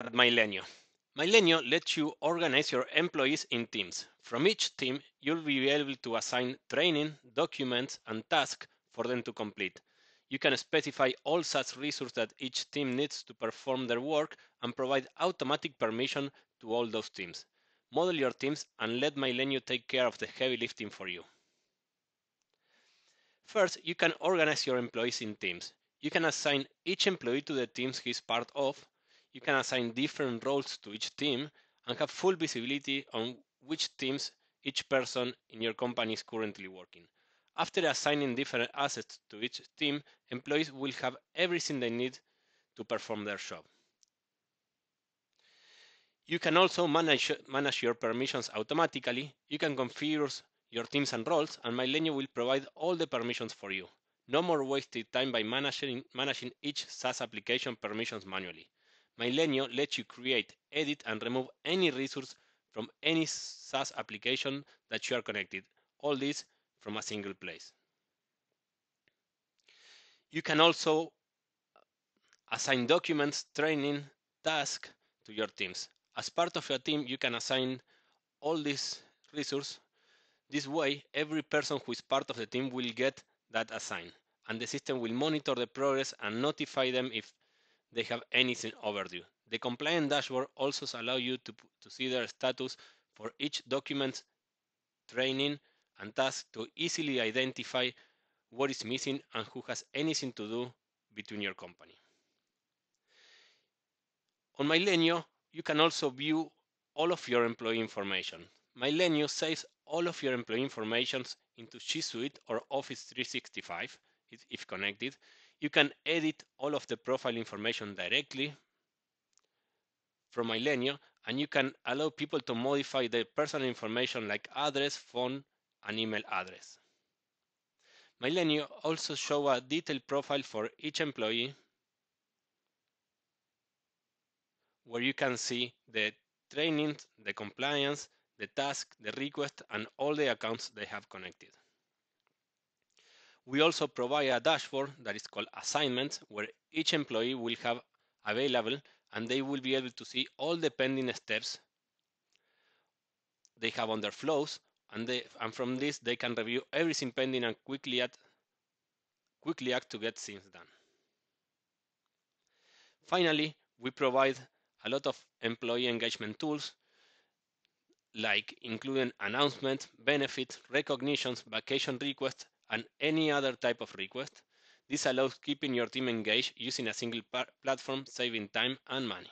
at Mylenio lets you organize your employees in teams. From each team, you'll be able to assign training, documents, and tasks for them to complete. You can specify all such resources that each team needs to perform their work and provide automatic permission to all those teams. Model your teams and let Mylenio take care of the heavy lifting for you. First, you can organize your employees in teams. You can assign each employee to the teams he's part of, you can assign different roles to each team and have full visibility on which teams each person in your company is currently working. After assigning different assets to each team, employees will have everything they need to perform their job. You can also manage, manage your permissions automatically. You can configure your teams and roles, and Mylenio will provide all the permissions for you. No more wasted time by managing, managing each SaaS application permissions manually. Milenio lets you create, edit, and remove any resource from any SaaS application that you are connected. All this from a single place. You can also assign documents, training, tasks to your teams. As part of your team, you can assign all these resources. This way, every person who is part of the team will get that assigned, and the system will monitor the progress and notify them if they have anything overdue. The compliant dashboard also allows you to, to see their status for each document, training, and task to easily identify what is missing and who has anything to do between your company. On Mylenio, you can also view all of your employee information. Mylenio saves all of your employee information into G Suite or Office 365 if connected. You can edit all of the profile information directly from Mylenio, and you can allow people to modify their personal information like address, phone, and email address. Mylenio also show a detailed profile for each employee where you can see the training, the compliance, the task, the request, and all the accounts they have connected. We also provide a dashboard that is called assignments where each employee will have available and they will be able to see all the pending steps they have on their flows and, they, and from this they can review everything pending and quickly act, quickly act to get things done. Finally, we provide a lot of employee engagement tools like including announcement, benefits, recognitions, vacation requests, and any other type of request. This allows keeping your team engaged using a single platform, saving time and money.